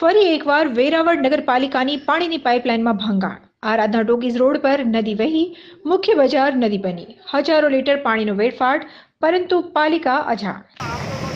ફરી એકવાર વેરાવળ નગરપાલિકાની પાણીની પાઇપલાઇનમાં ભંગાણ આરાધના ટોકીઝ રોડ પર નદી વહી મુખ્ય બજાર નદી બની હજારો લીટર પાણીનો વેડફાટ પરંતુ પાલિકા અજાણ